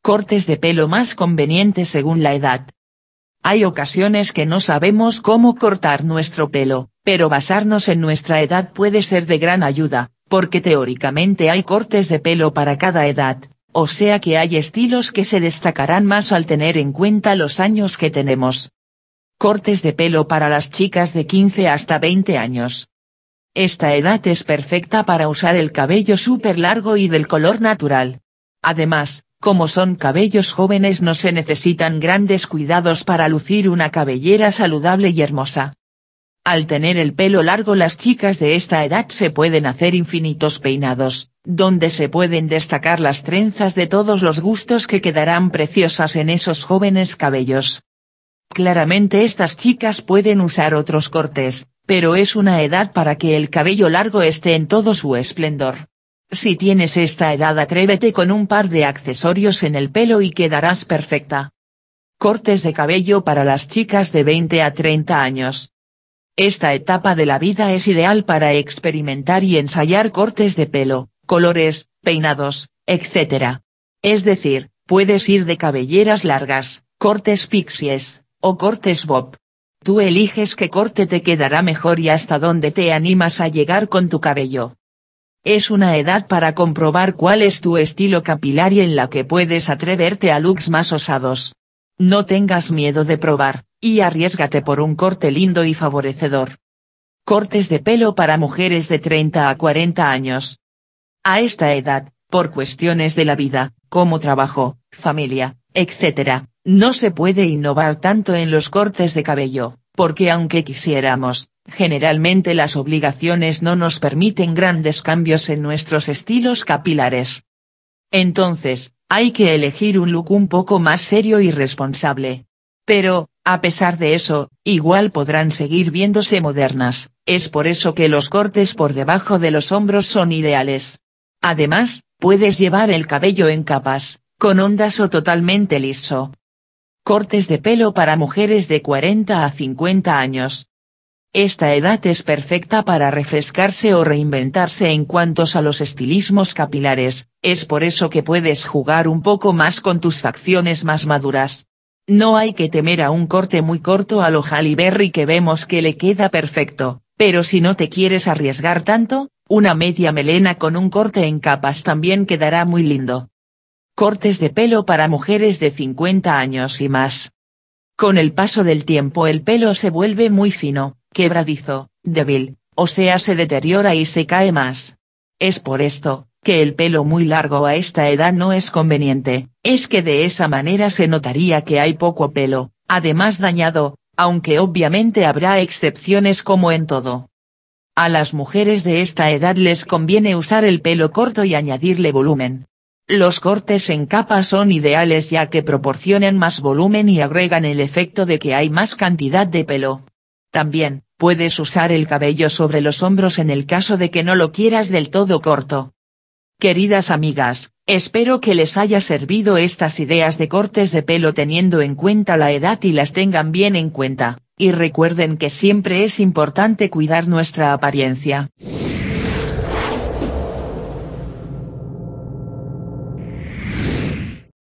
Cortes de pelo más convenientes según la edad. Hay ocasiones que no sabemos cómo cortar nuestro pelo, pero basarnos en nuestra edad puede ser de gran ayuda, porque teóricamente hay cortes de pelo para cada edad, o sea que hay estilos que se destacarán más al tener en cuenta los años que tenemos cortes de pelo para las chicas de 15 hasta 20 años. Esta edad es perfecta para usar el cabello súper largo y del color natural. Además, como son cabellos jóvenes no se necesitan grandes cuidados para lucir una cabellera saludable y hermosa. Al tener el pelo largo las chicas de esta edad se pueden hacer infinitos peinados, donde se pueden destacar las trenzas de todos los gustos que quedarán preciosas en esos jóvenes cabellos. Claramente estas chicas pueden usar otros cortes, pero es una edad para que el cabello largo esté en todo su esplendor. Si tienes esta edad atrévete con un par de accesorios en el pelo y quedarás perfecta. Cortes de cabello para las chicas de 20 a 30 años. Esta etapa de la vida es ideal para experimentar y ensayar cortes de pelo, colores, peinados, etc. Es decir, puedes ir de cabelleras largas, cortes pixies, o cortes bob. Tú eliges qué corte te quedará mejor y hasta dónde te animas a llegar con tu cabello. Es una edad para comprobar cuál es tu estilo capilar y en la que puedes atreverte a looks más osados. No tengas miedo de probar, y arriesgate por un corte lindo y favorecedor. Cortes de pelo para mujeres de 30 a 40 años. A esta edad, por cuestiones de la vida, como trabajo, familia, etc., no se puede innovar tanto en los cortes de cabello, porque aunque quisiéramos, generalmente las obligaciones no nos permiten grandes cambios en nuestros estilos capilares. Entonces, hay que elegir un look un poco más serio y responsable. Pero, a pesar de eso, igual podrán seguir viéndose modernas, es por eso que los cortes por debajo de los hombros son ideales. Además, puedes llevar el cabello en capas, con ondas o totalmente liso, cortes de pelo para mujeres de 40 a 50 años. Esta edad es perfecta para refrescarse o reinventarse en cuanto a los estilismos capilares, es por eso que puedes jugar un poco más con tus facciones más maduras. No hay que temer a un corte muy corto a lo Berry que vemos que le queda perfecto, pero si no te quieres arriesgar tanto, una media melena con un corte en capas también quedará muy lindo cortes de pelo para mujeres de 50 años y más. Con el paso del tiempo el pelo se vuelve muy fino, quebradizo, débil, o sea se deteriora y se cae más. Es por esto, que el pelo muy largo a esta edad no es conveniente, es que de esa manera se notaría que hay poco pelo, además dañado, aunque obviamente habrá excepciones como en todo. A las mujeres de esta edad les conviene usar el pelo corto y añadirle volumen, los cortes en capa son ideales ya que proporcionan más volumen y agregan el efecto de que hay más cantidad de pelo. También, puedes usar el cabello sobre los hombros en el caso de que no lo quieras del todo corto. Queridas amigas, espero que les haya servido estas ideas de cortes de pelo teniendo en cuenta la edad y las tengan bien en cuenta, y recuerden que siempre es importante cuidar nuestra apariencia.